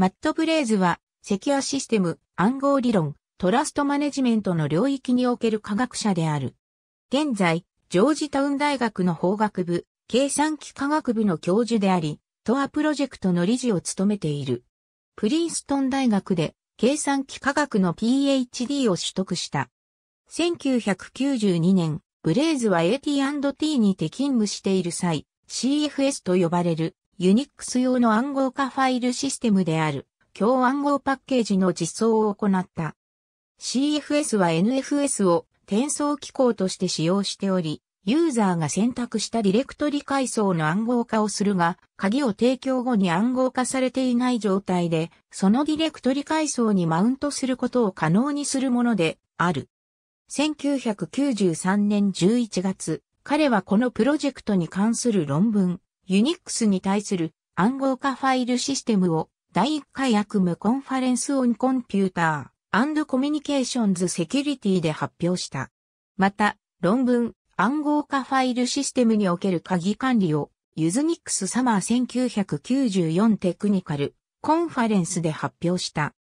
マット・ブレイズは、セキュアシステム、暗号理論、トラストマネジメントの領域における科学者である。現在、ジョージタウン大学の法学部、計算機科学部の教授であり、トアプロジェクトの理事を務めている。プリンストン大学で計算機科学の PhD を取得した。1992年、ブレイズは AT&T にて勤務している際、CFS と呼ばれるユニックス用の暗号化ファイルシステムである、強暗号パッケージの実装を行った。CFS は NFS を転送機構として使用しており、ユーザーが選択したディレクトリ階層の暗号化をするが、鍵を提供後に暗号化されていない状態で、そのディレクトリ階層にマウントすることを可能にするものである。1993年11月、彼はこのプロジェクトに関する論文、ユニックスに対する暗号化ファイルシステムを第1回悪夢コンファレンスオンコンピューターコミュニケーションズセキュリティで発表した。また、論文、暗号化ファイルシステムにおける鍵管理を、ユズニックスサマー1994テクニカルコンファレンスで発表した。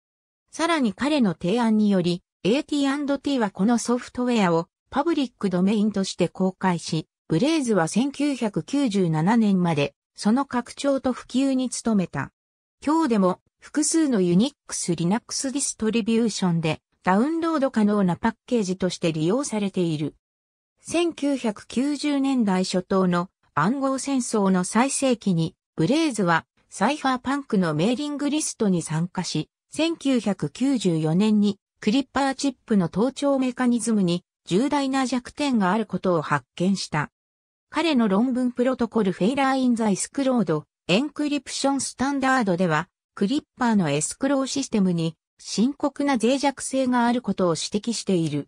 さらに彼の提案により、AT&T はこのソフトウェアをパブリックドメインとして公開し、ブレイズは1997年まで、その拡張と普及に努めた。今日でも、複数のユニックス・リナックスディストリビューションで、ダウンロード可能なパッケージとして利用されている。1990年代初頭の暗号戦争の最盛期に、ブレイズはサイファーパンクのメーリングリストに参加し、1994年にクリッパーチップの盗聴メカニズムに重大な弱点があることを発見した。彼の論文プロトコルフェイラーインザイスクロード、エンクリプションスタンダードでは、クリッパーのエスクローシステムに深刻な脆弱性があることを指摘している。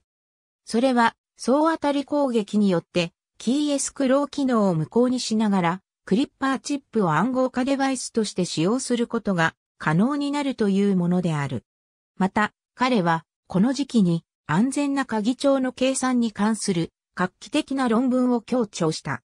それは、総当たり攻撃によって、キーエスクロー機能を無効にしながら、クリッパーチップを暗号化デバイスとして使用することが可能になるというものである。また、彼は、この時期に安全な鍵帳の計算に関する画期的な論文を強調した。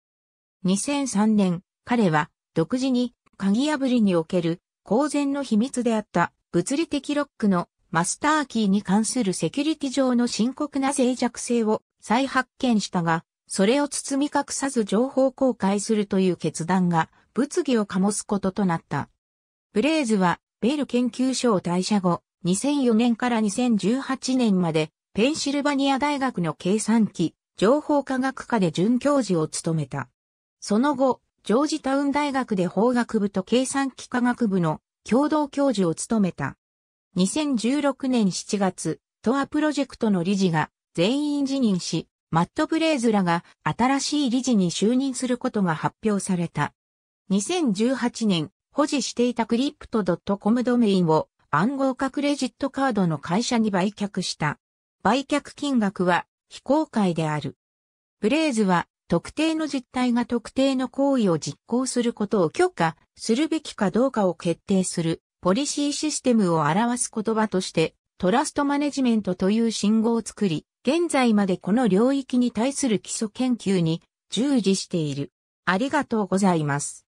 2003年、彼は独自に鍵破りにおける公然の秘密であった物理的ロックのマスターキーに関するセキュリティ上の深刻な脆弱性を再発見したが、それを包み隠さず情報公開するという決断が物議を醸すこととなった。ブレイズはベール研究所を退社後、2004年から2018年までペンシルバニア大学の計算機情報科学科で准教授を務めた。その後、ジョージタウン大学で法学部と計算機科学部の共同教授を務めた。2016年7月、トアプロジェクトの理事が全員辞任し、マット・ブレーズらが新しい理事に就任することが発表された。2018年、保持していたクリプト .com ドメインを暗号化クレジットカードの会社に売却した。売却金額は非公開である。ブレイズは、特定の実態が特定の行為を実行することを許可するべきかどうかを決定するポリシーシステムを表す言葉としてトラストマネジメントという信号を作り、現在までこの領域に対する基礎研究に従事している。ありがとうございます。